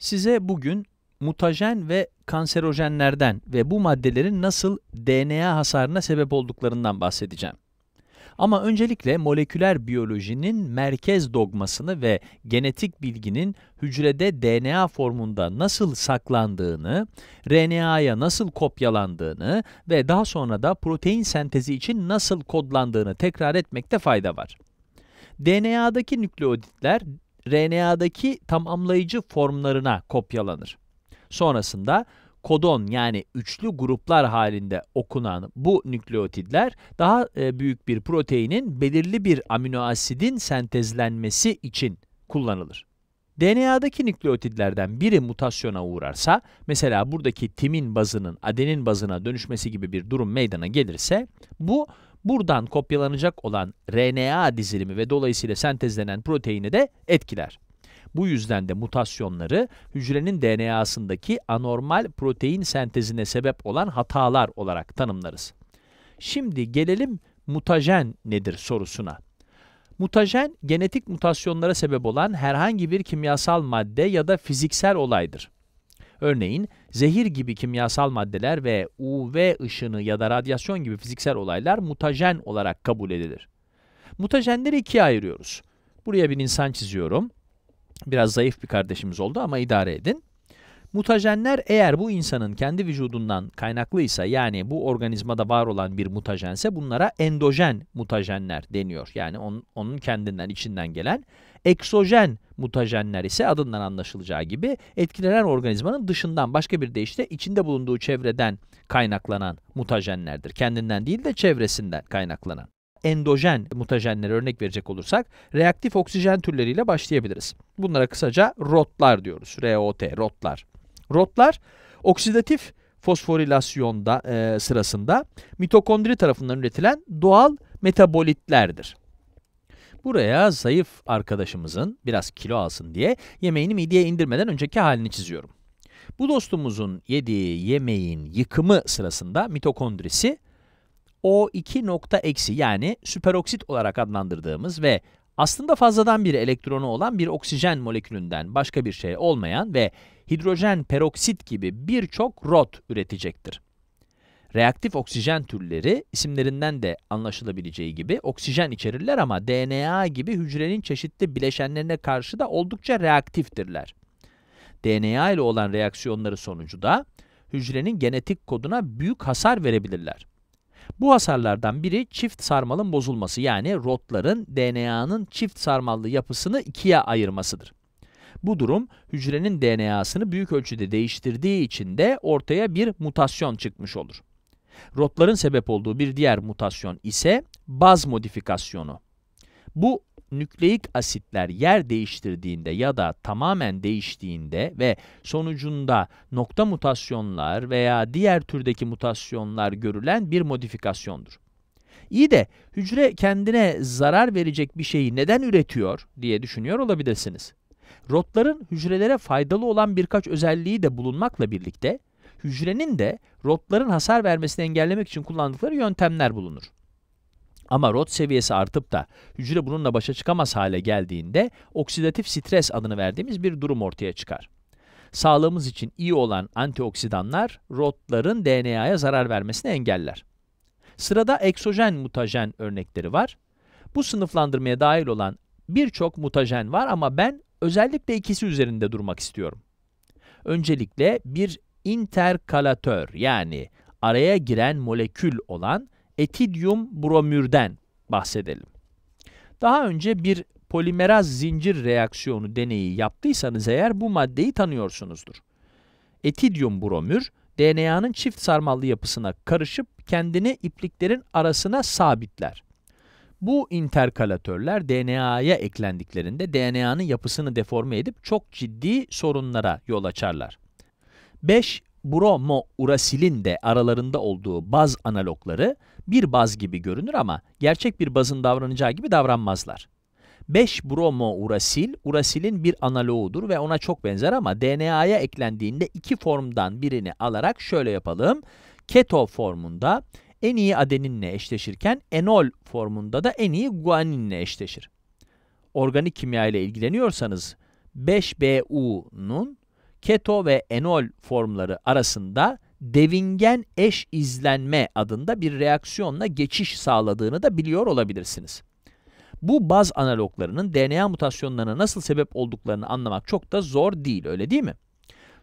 Size bugün mutajen ve kanserojenlerden ve bu maddelerin nasıl DNA hasarına sebep olduklarından bahsedeceğim. Ama öncelikle moleküler biyolojinin merkez dogmasını ve genetik bilginin hücrede DNA formunda nasıl saklandığını, RNA'ya nasıl kopyalandığını ve daha sonra da protein sentezi için nasıl kodlandığını tekrar etmekte fayda var. DNA'daki nükleotitler RNA'daki tamamlayıcı formlarına kopyalanır. Sonrasında kodon yani üçlü gruplar halinde okunan bu nükleotidler daha e, büyük bir proteinin belirli bir asidin sentezlenmesi için kullanılır. DNA'daki nükleotidlerden biri mutasyona uğrarsa, mesela buradaki timin bazının adenin bazına dönüşmesi gibi bir durum meydana gelirse, bu Buradan kopyalanacak olan RNA dizilimi ve dolayısıyla sentezlenen proteini de etkiler. Bu yüzden de mutasyonları hücrenin DNA'sındaki anormal protein sentezine sebep olan hatalar olarak tanımlarız. Şimdi gelelim mutajen nedir sorusuna. Mutajen, genetik mutasyonlara sebep olan herhangi bir kimyasal madde ya da fiziksel olaydır. Örneğin zehir gibi kimyasal maddeler ve UV ışını ya da radyasyon gibi fiziksel olaylar mutajen olarak kabul edilir. Mutajenleri ikiye ayırıyoruz. Buraya bir insan çiziyorum. Biraz zayıf bir kardeşimiz oldu ama idare edin. Mutajenler eğer bu insanın kendi vücudundan kaynaklıysa yani bu organizmada var olan bir mutajense bunlara endojen mutajenler deniyor. Yani on, onun kendinden, içinden gelen Eksojen mutajenler ise adından anlaşılacağı gibi etkilenen organizmanın dışından başka bir deyişle içinde bulunduğu çevreden kaynaklanan mutajenlerdir. Kendinden değil de çevresinden kaynaklanan. Endojen mutajenlere örnek verecek olursak reaktif oksijen türleriyle başlayabiliriz. Bunlara kısaca rotlar diyoruz. ROT, rotlar. Rotlar oksidatif fosforilasyonda e, sırasında mitokondri tarafından üretilen doğal metabolitlerdir. Buraya zayıf arkadaşımızın biraz kilo alsın diye yemeğini mideye indirmeden önceki halini çiziyorum. Bu dostumuzun yediği yemeğin yıkımı sırasında mitokondrisi O2 nokta eksi yani süperoksit olarak adlandırdığımız ve aslında fazladan bir elektronu olan bir oksijen molekülünden başka bir şey olmayan ve hidrojen peroksit gibi birçok rot üretecektir. Reaktif oksijen türleri isimlerinden de anlaşılabileceği gibi oksijen içerirler ama DNA gibi hücrenin çeşitli bileşenlerine karşı da oldukça reaktiftirler. DNA ile olan reaksiyonları sonucu da hücrenin genetik koduna büyük hasar verebilirler. Bu hasarlardan biri çift sarmalın bozulması yani rotların DNA'nın çift sarmallı yapısını ikiye ayırmasıdır. Bu durum hücrenin DNA'sını büyük ölçüde değiştirdiği için de ortaya bir mutasyon çıkmış olur. Rotların sebep olduğu bir diğer mutasyon ise baz modifikasyonu. Bu nükleik asitler yer değiştirdiğinde ya da tamamen değiştiğinde ve sonucunda nokta mutasyonlar veya diğer türdeki mutasyonlar görülen bir modifikasyondur. İyi de hücre kendine zarar verecek bir şeyi neden üretiyor diye düşünüyor olabilirsiniz. Rotların hücrelere faydalı olan birkaç özelliği de bulunmakla birlikte hücrenin de rotların hasar vermesini engellemek için kullandıkları yöntemler bulunur. Ama rot seviyesi artıp da hücre bununla başa çıkamaz hale geldiğinde oksidatif stres adını verdiğimiz bir durum ortaya çıkar. Sağlığımız için iyi olan antioksidanlar rotların DNA'ya zarar vermesini engeller. Sırada eksojen mutajen örnekleri var. Bu sınıflandırmaya dahil olan birçok mutajen var ama ben özellikle ikisi üzerinde durmak istiyorum. Öncelikle bir interkalatör yani araya giren molekül olan etidyum bromürden bahsedelim. Daha önce bir polimeraz zincir reaksiyonu deneyi yaptıysanız eğer bu maddeyi tanıyorsunuzdur. Etidyum bromür, DNA'nın çift sarmallı yapısına karışıp kendini ipliklerin arasına sabitler. Bu interkalatörler DNA'ya eklendiklerinde DNA'nın yapısını deforme edip çok ciddi sorunlara yol açarlar. 5 bromo urasilin de aralarında olduğu baz analogları bir baz gibi görünür ama gerçek bir bazın davranacağı gibi davranmazlar. 5 bromo urasil, urasilin bir analoğudur ve ona çok benzer ama DNA'ya eklendiğinde iki formdan birini alarak şöyle yapalım. Keto formunda en iyi adeninle eşleşirken enol formunda da en iyi guaninle eşleşir. Organik kimya ile ilgileniyorsanız, 5BU'nun keto ve enol formları arasında devingen eş izlenme adında bir reaksiyonla geçiş sağladığını da biliyor olabilirsiniz. Bu baz analoglarının DNA mutasyonlarına nasıl sebep olduklarını anlamak çok da zor değil, öyle değil mi?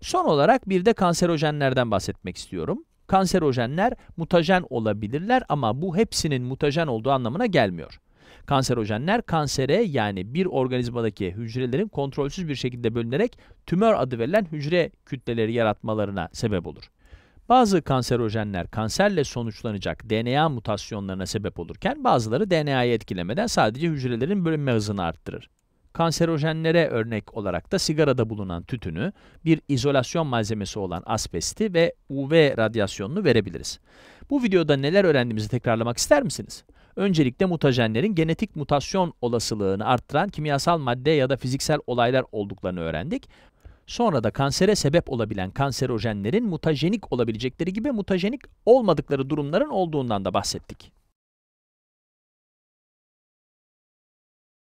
Son olarak bir de kanserojenlerden bahsetmek istiyorum. Kanserojenler mutajen olabilirler ama bu hepsinin mutajen olduğu anlamına gelmiyor. Kanserojenler kansere yani bir organizmadaki hücrelerin kontrolsüz bir şekilde bölünerek tümör adı verilen hücre kütleleri yaratmalarına sebep olur. Bazı kanserojenler kanserle sonuçlanacak DNA mutasyonlarına sebep olurken bazıları DNA'yı etkilemeden sadece hücrelerin bölünme hızını arttırır. Kanserojenlere örnek olarak da sigarada bulunan tütünü, bir izolasyon malzemesi olan asbesti ve UV radyasyonunu verebiliriz. Bu videoda neler öğrendiğimizi tekrarlamak ister misiniz? Öncelikle mutajenlerin genetik mutasyon olasılığını arttıran kimyasal madde ya da fiziksel olaylar olduklarını öğrendik. Sonra da kansere sebep olabilen kanserojenlerin mutajenik olabilecekleri gibi mutajenik olmadıkları durumların olduğundan da bahsettik.